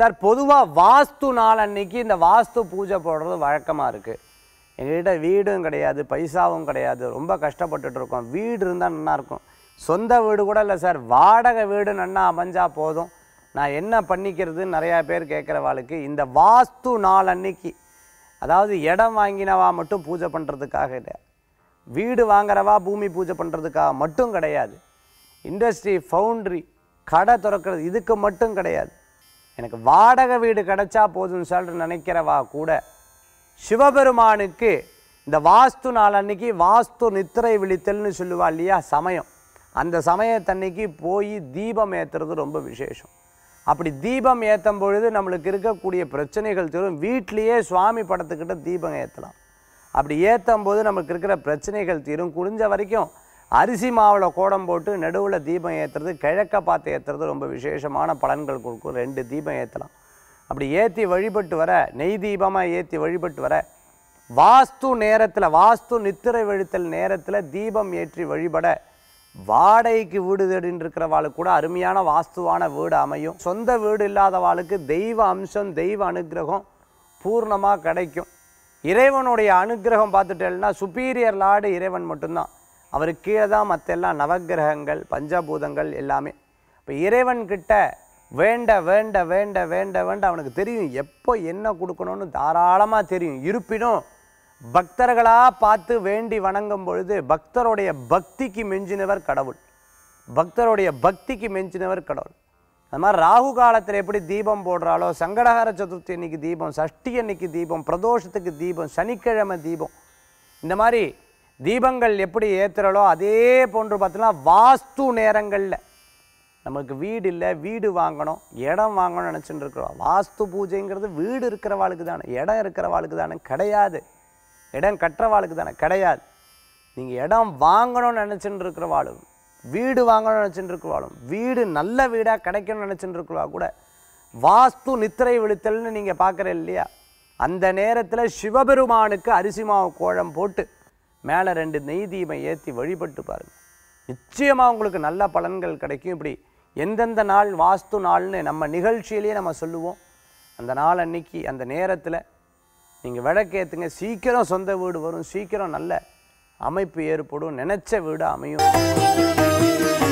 sir பொதுவாக வாஸ்து நாள் அன்னைக்கு இந்த வாஸ்து பூஜை போடுறது வழக்கமாக இருக்குது எங்கள்கிட்ட வீடும் கிடையாது பைசாவும் கிடையாது ரொம்ப கஷ்டப்பட்டுட்டு இருக்கோம் வீடு இருந்தால் நல்லாயிருக்கும் சொந்த வீடு கூட இல்லை சார் வாடகை வீடு நன்னா அமைஞ்சால் போதும் நான் என்ன பண்ணிக்கிறதுன்னு நிறையா பேர் கேட்குறவாளுக்கு இந்த வாஸ்து நாள் அன்னைக்கு அதாவது இடம் வாங்கினவா மட்டும் பூஜை பண்ணுறதுக்காக வீடு வாங்குறவா பூமி பூஜை பண்ணுறதுக்காக மட்டும் கிடையாது இண்டஸ்ட்ரி ஃபவுண்ட்ரி கடை திறக்கிறது இதுக்கு மட்டும் கிடையாது எனக்கு வாடகை வீடு கிடைச்சா போதும்னு சொல்லிட்டு நினைக்கிறவா கூட சிவபெருமானுக்கு இந்த வாஸ்து நாள் அன்னைக்கு வாஸ்து நித்திரை விழித்தல்னு சொல்லுவா இல்லையா சமயம் அந்த சமயத்தன்னைக்கு போய் தீபம் ஏற்றுறது ரொம்ப விசேஷம் அப்படி தீபம் ஏற்றும் பொழுது நம்மளுக்கு இருக்கக்கூடிய பிரச்சனைகள் தீரும் வீட்லேயே சுவாமி படத்துக்கிட்ட தீபம் ஏற்றலாம் அப்படி ஏற்றும் போது நமக்கு இருக்கிற பிரச்சனைகள் தீரும் குடிஞ்ச வரைக்கும் அரிசி மாவில் கோடம் போட்டு நடுவில் தீபம் ஏற்றுறது கிழக்க பார்த்து ஏற்றுறது ரொம்ப விசேஷமான பலன்கள் கொடுக்கும் ரெண்டு தீபம் ஏற்றலாம் அப்படி ஏற்றி வழிபட்டு வர நெய் தீபமாக ஏற்றி வழிபட்டு வர வாஸ்து நேரத்தில் வாஸ்து நித்திரை வெழுத்தல் நேரத்தில் தீபம் ஏற்றி வழிபட வாடகைக்கு வீடு தேடின்னு இருக்கிறவாளுக்கு கூட அருமையான வாஸ்துவான வீடு அமையும் சொந்த வீடு இல்லாதவாளுக்கு தெய்வ அம்சம் தெய்வ அனுகிரகம் பூர்ணமாக கிடைக்கும் இறைவனுடைய அனுகிரகம் பார்த்துட்டேன்னா சுப்பீரியர் லாடு இறைவன் மட்டும்தான் அவருக்கு கீழே தான் மற்றெல்லாம் நவகிரகங்கள் பஞ்சபூதங்கள் எல்லாமே இப்போ இறைவன்கிட்ட வேண்ட வேண்ட வேண்ட வேண்ட வேண்ட அவனுக்கு தெரியும் எப்போ என்ன கொடுக்கணும்னு தாராளமாக தெரியும் இருப்பினும் பக்தர்களாக பார்த்து வேண்டி வணங்கும் பொழுது பக்தருடைய பக்திக்கு மெஞ்சினவர் கடவுள் பக்தருடைய பக்திக்கு மெஞ்சினவர் கடவுள் அது மாதிரி ராகு காலத்தில் எப்படி தீபம் போடுறாலோ சங்கடகார சதுர்த்தி அன்னைக்கு தீபம் சஷ்டி அன்னைக்கு தீபம் பிரதோஷத்துக்கு தீபம் சனிக்கிழமை தீபம் இந்த மாதிரி தீபங்கள் எப்படி ஏற்றுறளோ அதே போன்று பார்த்தீங்கன்னா வாஸ்து நேரங்களில் நமக்கு வீடு இல்லை வீடு வாங்கணும் இடம் வாங்கணும்னு நினச்சிட்டு இருக்கிறோம் வாஸ்து பூஜைங்கிறது வீடு இருக்கிறவாளுக்கு தானே இடம் இருக்கிறவாளுக்கு தானே கிடையாது இடம் கட்டுறவாளுக்கு தானே கிடையாது நீங்கள் இடம் வாங்கணும்னு நினச்சிட்டு இருக்கிறவாளும் வீடு வாங்கணும்னு நினச்சிட்டு இருக்கிறவாளும் வீடு நல்ல வீடாக கிடைக்கணும்னு நினச்சிட்டு இருக்கிறவா கூட வாஸ்து நித்திரை விழுத்தல்னு நீங்கள் பார்க்குற இல்லையா அந்த நேரத்தில் சிவபெருமானுக்கு அரிசி மாவு கோழம் போட்டு மேலே ரெண்டு நெய் தீபம் ஏற்றி வழிபட்டு பாருங்கள் நிச்சயமாக உங்களுக்கு நல்ல பலன்கள் கிடைக்கும் இப்படி எந்தெந்த நாள் வாஸ்து நாள்னு நம்ம நிகழ்ச்சியிலேயே நம்ம சொல்லுவோம் அந்த நாள் அன்னைக்கு அந்த நேரத்தில் நீங்கள் விளக்கேற்றுங்க சீக்கிரம் சொந்த வீடு வரும் சீக்கிரம் நல்ல அமைப்பு ஏற்படும் நினச்ச வீடு அமையும்